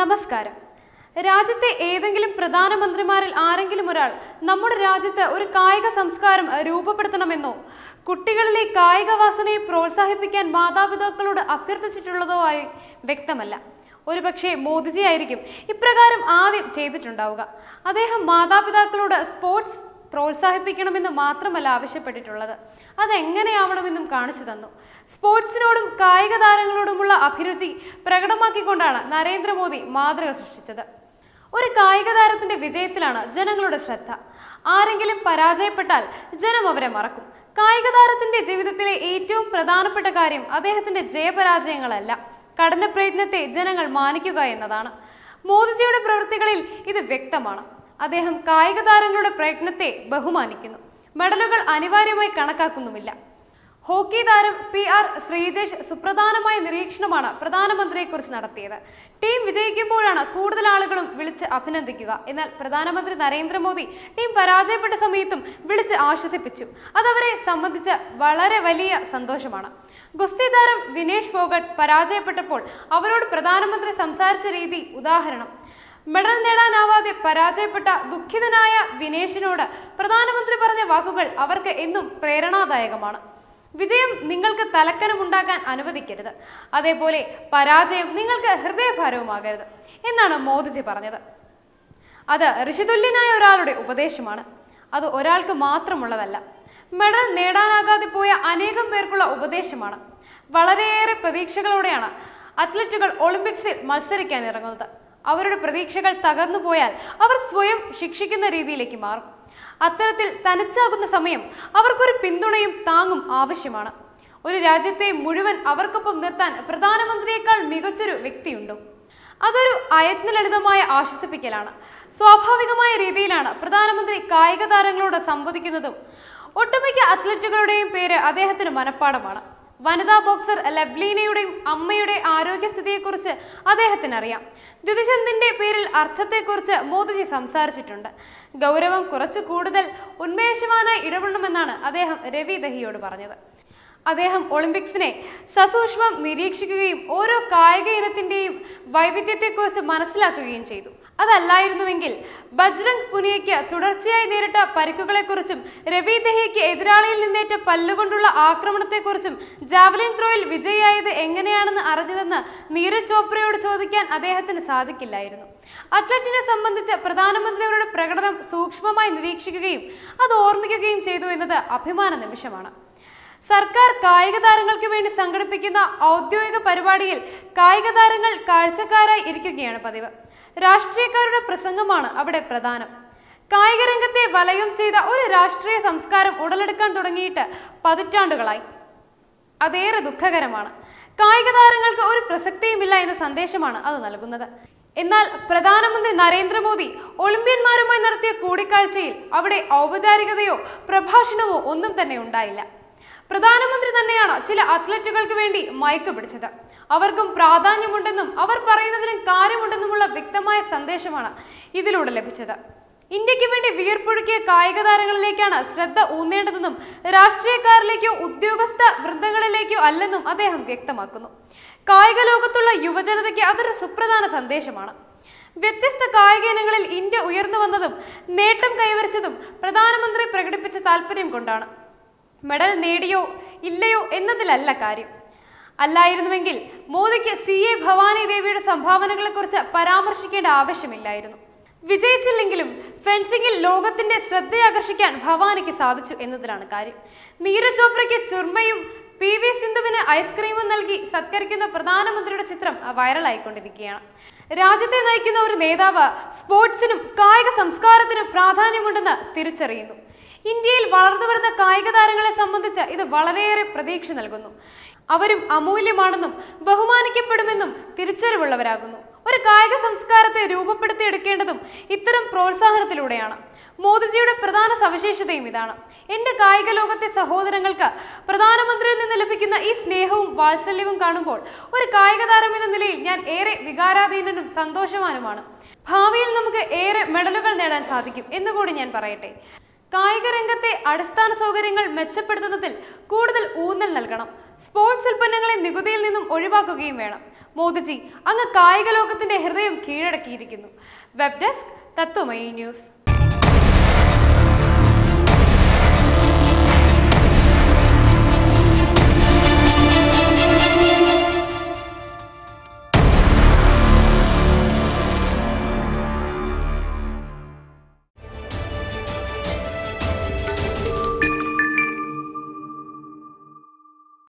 നമസ്കാരം രാജ്യത്തെ ഏതെങ്കിലും പ്രധാനമന്ത്രിമാരിൽ ആരെങ്കിലും ഒരാൾ നമ്മുടെ രാജ്യത്ത് ഒരു കായിക സംസ്കാരം രൂപപ്പെടുത്തണമെന്നോ കുട്ടികളിലെ കായിക വാസനയെ പ്രോത്സാഹിപ്പിക്കാൻ മാതാപിതാക്കളോട് അഭ്യർത്ഥിച്ചിട്ടുള്ളതോ ആയി വ്യക്തമല്ല പക്ഷേ മോദിജി ആയിരിക്കും ഇപ്രകാരം ആദ്യം ചെയ്തിട്ടുണ്ടാവുക അദ്ദേഹം മാതാപിതാക്കളോട് സ്പോർട്സ് പ്രോത്സാഹിപ്പിക്കണമെന്ന് മാത്രമല്ല ആവശ്യപ്പെട്ടിട്ടുള്ളത് അതെങ്ങനെയാവണമെന്നും കാണിച്ചു തന്നു സ്പോർട്സിനോടും കായിക താരങ്ങളോടുമുള്ള അഭിരുചി പ്രകടമാക്കിക്കൊണ്ടാണ് നരേന്ദ്രമോദി മാതൃക സൃഷ്ടിച്ചത് ഒരു കായിക താരത്തിന്റെ വിജയത്തിലാണ് ജനങ്ങളുടെ ശ്രദ്ധ ആരെങ്കിലും പരാജയപ്പെട്ടാൽ ജനം അവരെ മറക്കും കായിക താരത്തിന്റെ ജീവിതത്തിലെ ഏറ്റവും പ്രധാനപ്പെട്ട കാര്യം അദ്ദേഹത്തിന്റെ ജയപരാജയങ്ങളല്ല കഠിന പ്രയത്നത്തെ ജനങ്ങൾ മാനിക്കുക എന്നതാണ് മോദിജിയുടെ പ്രവൃത്തികളിൽ ഇത് വ്യക്തമാണ് അദ്ദേഹം കായിക താരങ്ങളുടെ പ്രയത്നത്തെ ബഹുമാനിക്കുന്നു മെഡലുകൾ അനിവാര്യമായി കണക്കാക്കുന്നുമില്ല ഹോക്കി താരം പി ആർ ശ്രീജേഷ് സുപ്രധാനമായ നിരീക്ഷണമാണ് പ്രധാനമന്ത്രിയെക്കുറിച്ച് നടത്തിയത് ടീം വിജയിക്കുമ്പോഴാണ് കൂടുതൽ ആളുകളും വിളിച്ച് അഭിനന്ദിക്കുക എന്നാൽ പ്രധാനമന്ത്രി നരേന്ദ്രമോദി ടീം പരാജയപ്പെട്ട സമയത്തും വിളിച്ച് ആശ്വസിപ്പിച്ചു അതവരെ സംബന്ധിച്ച് വളരെ വലിയ സന്തോഷമാണ് ഗുസ്തി താരം വിനേഷ് ഫോഗട്ട് പരാജയപ്പെട്ടപ്പോൾ അവരോട് പ്രധാനമന്ത്രി സംസാരിച്ച രീതി ഉദാഹരണം മെഡൽ നേടാനാവാതെ പരാജയപ്പെട്ട ദുഃഖിതനായ വിനേഷിനോട് പ്രധാനമന്ത്രി പറഞ്ഞ വാക്കുകൾ അവർക്ക് എന്നും പ്രേരണാദായകമാണ് വിജയം നിങ്ങൾക്ക് തലക്കനമുണ്ടാക്കാൻ അനുവദിക്കരുത് അതേപോലെ പരാജയം നിങ്ങൾക്ക് ഹൃദയഭാരവുമാകരുത് എന്നാണ് മോദിജി പറഞ്ഞത് അത് ഋഷിതുല്യനായ ഒരാളുടെ ഉപദേശമാണ് അത് ഒരാൾക്ക് മാത്രമുള്ളതല്ല മെഡൽ നേടാനാകാതെ പോയ അനേകം പേർക്കുള്ള ഉപദേശമാണ് വളരെയേറെ പ്രതീക്ഷകളോടെയാണ് അത്ലറ്റുകൾ ഒളിമ്പിക്സിൽ മത്സരിക്കാൻ ഇറങ്ങുന്നത് അവരുടെ പ്രതീക്ഷകൾ തകർന്നു പോയാൽ അവർ സ്വയം ശിക്ഷിക്കുന്ന രീതിയിലേക്ക് മാറും അത്തരത്തിൽ തനിച്ചാകുന്ന സമയം അവർക്കൊരു പിന്തുണയും താങ്ങും ആവശ്യമാണ് ഒരു രാജ്യത്തെ മുഴുവൻ അവർക്കൊപ്പം നിർത്താൻ പ്രധാനമന്ത്രിയേക്കാൾ മികച്ചൊരു വ്യക്തിയുണ്ടോ അതൊരു അയത്നലളിതമായ ആശ്വസിപ്പിക്കലാണ് സ്വാഭാവികമായ രീതിയിലാണ് പ്രധാനമന്ത്രി കായിക താരങ്ങളോട് സംവദിക്കുന്നതും ഒട്ടുമിക്ക അത്ലറ്റുകളുടെയും പേര് അദ്ദേഹത്തിന് മനഃപ്പാടമാണ് വനിതാ ബോക്സർ ലവ്ലീനയുടെയും അമ്മയുടെ ആരോഗ്യസ്ഥിതിയെക്കുറിച്ച് അദ്ദേഹത്തിന് അറിയാം ദിതിചന്ദിന്റെ പേരിൽ അർത്ഥത്തെക്കുറിച്ച് മോദിജി സംസാരിച്ചിട്ടുണ്ട് ഗൗരവം കുറച്ചു കൂടുതൽ ഉന്മേഷവാനായി ഇടപെടണമെന്നാണ് അദ്ദേഹം രവി ദഹിയോട് പറഞ്ഞത് അദ്ദേഹം ഒളിമ്പിക്സിനെ സസൂക്ഷ്മം നിരീക്ഷിക്കുകയും ഓരോ കായിക ഇനത്തിൻ്റെയും വൈവിധ്യത്തെക്കുറിച്ച് മനസ്സിലാക്കുകയും ചെയ്തു അതല്ലായിരുന്നുവെങ്കിൽ ബജ്രംഗ് പുനിയയ്ക്ക് തുടർച്ചയായി നേരിട്ട പരിക്കുകളെക്കുറിച്ചും രവി ദഹിയയ്ക്ക് എതിരാളിയിൽ നിന്നേറ്റ പല്ലുകൊണ്ടുള്ള ആക്രമണത്തെക്കുറിച്ചും ജാവലിൻ ത്രോയിൽ വിജയിയായത് എങ്ങനെയാണെന്ന് അറിഞ്ഞതെന്ന് നീരജ് ചോപ്രയോട് ചോദിക്കാൻ അദ്ദേഹത്തിന് സാധിക്കില്ലായിരുന്നു അത്ലറ്റിനെ സംബന്ധിച്ച് പ്രധാനമന്ത്രിയുടെ പ്രകടനം സൂക്ഷ്മമായി നിരീക്ഷിക്കുകയും അത് ഓർമ്മിക്കുകയും ചെയ്തു എന്നത് അഭിമാന നിമിഷമാണ് സർക്കാർ കായിക താരങ്ങൾക്ക് വേണ്ടി സംഘടിപ്പിക്കുന്ന ഔദ്യോഗിക പരിപാടിയിൽ കായിക താരങ്ങൾ കാഴ്ചക്കാരായി ഇരിക്കുകയാണ് പതിവ് രാഷ്ട്രീയക്കാരുടെ പ്രസംഗമാണ് അവിടെ പ്രധാനം കായികരംഗത്തെ വലയം ചെയ്ത ഒരു രാഷ്ട്രീയ സംസ്കാരം ഉടലെടുക്കാൻ തുടങ്ങിയിട്ട് പതിറ്റാണ്ടുകളായി അതേറെ ദുഃഖകരമാണ് കായിക താരങ്ങൾക്ക് ഒരു പ്രസക്തിയുമില്ല എന്ന സന്ദേശമാണ് അത് നൽകുന്നത് എന്നാൽ പ്രധാനമന്ത്രി നരേന്ദ്രമോദി ഒളിമ്പ്യന്മാരുമായി നടത്തിയ കൂടിക്കാഴ്ചയിൽ അവിടെ ഔപചാരികതയോ പ്രഭാഷണമോ ഒന്നും തന്നെ ഉണ്ടായില്ല പ്രധാനമന്ത്രി തന്നെയാണ് ചില അത്ലറ്റുകൾക്ക് വേണ്ടി മയക്ക് പിടിച്ചത് അവർക്കും പ്രാധാന്യമുണ്ടെന്നും അവർ പറയുന്നതിനും കാര്യമുണ്ടെന്നുമുള്ള വ്യക്തമായ സന്ദേശമാണ് ഇതിലൂടെ ലഭിച്ചത് ഇന്ത്യക്ക് വേണ്ടി വിയർപ്പൊഴുക്കിയ കായിക താരങ്ങളിലേക്കാണ് ശ്രദ്ധ ഊന്നേണ്ടതെന്നും രാഷ്ട്രീയക്കാരിലേക്കോ ഉദ്യോഗസ്ഥ വൃന്ദങ്ങളിലേക്കോ അല്ലെന്നും അദ്ദേഹം വ്യക്തമാക്കുന്നു കായിക ലോകത്തുള്ള യുവജനതയ്ക്ക് അതൊരു സുപ്രധാന സന്ദേശമാണ് വ്യത്യസ്ത കായിക ഇനങ്ങളിൽ ഇന്ത്യ ഉയർന്നു വന്നതും നേട്ടം കൈവരിച്ചതും പ്രധാനമന്ത്രി പ്രകടിപ്പിച്ച താല്പര്യം കൊണ്ടാണ് മെഡൽ നേടിയോ ഇല്ലയോ എന്നതിലല്ല കാര്യം അല്ലായിരുന്നുവെങ്കിൽ മോദിക്ക് സി എ ഭവാനി ദേവിയുടെ സംഭാവനകളെക്കുറിച്ച് പരാമർശിക്കേണ്ട ആവശ്യമില്ലായിരുന്നു വിജയിച്ചില്ലെങ്കിലും ഫെൻസിംഗിൽ ലോകത്തിന്റെ ശ്രദ്ധയാകർഷിക്കാൻ ഭവാനിക്ക് സാധിച്ചു എന്നതിലാണ് കാര്യം നീരജ് ചോപ്രയ്ക്ക് ചുർമയും പി വി സിന്ധുവിന് ഐസ്ക്രീമും നൽകി സത്കരിക്കുന്ന പ്രധാനമന്ത്രിയുടെ ചിത്രം വൈറലായിക്കൊണ്ടിരിക്കുകയാണ് രാജ്യത്തെ നയിക്കുന്ന ഒരു നേതാവ് സ്പോർട്സിനും കായിക സംസ്കാരത്തിനും പ്രാധാന്യമുണ്ടെന്ന് തിരിച്ചറിയുന്നു ഇന്ത്യയിൽ വളർന്നു വരുന്ന കായിക താരങ്ങളെ സംബന്ധിച്ച് ഇത് വളരെയേറെ പ്രതീക്ഷ നൽകുന്നു അവരും അമൂല്യമാണെന്നും ബഹുമാനിക്കപ്പെടുമെന്നും തിരിച്ചറിവുള്ളവരാകുന്നു ഒരു കായിക സംസ്കാരത്തെ രൂപപ്പെടുത്തിയെടുക്കേണ്ടതും ഇത്തരം പ്രോത്സാഹനത്തിലൂടെയാണ് മോദിജിയുടെ പ്രധാന സവിശേഷതയും ഇതാണ് എൻ്റെ കായിക ലോകത്തെ സഹോദരങ്ങൾക്ക് പ്രധാനമന്ത്രിയിൽ നിന്ന് ലഭിക്കുന്ന ഈ സ്നേഹവും വാത്സല്യവും കാണുമ്പോൾ ഒരു കായിക താരം എന്ന നിലയിൽ ഞാൻ ഏറെ വികാരാധീനനും സന്തോഷവാനുമാണ് ഭാവിയിൽ നമുക്ക് ഏറെ മെഡലുകൾ നേടാൻ സാധിക്കും എന്നുകൂടി ഞാൻ പറയട്ടെ കായിക രംഗത്തെ അടിസ്ഥാന സൗകര്യങ്ങൾ മെച്ചപ്പെടുത്തുന്നതിൽ കൂടുതൽ ഊന്നൽ നൽകണം സ്പോർട്സ് ഉൽപ്പന്നങ്ങളെ നികുതിയിൽ നിന്നും ഒഴിവാക്കുകയും വേണം മോദിജി അങ്ങ് കായിക ലോകത്തിന്റെ ഹൃദയം കീഴടക്കിയിരിക്കുന്നു വെബ് ഡെസ്ക് തത്വമയി ന്യൂസ്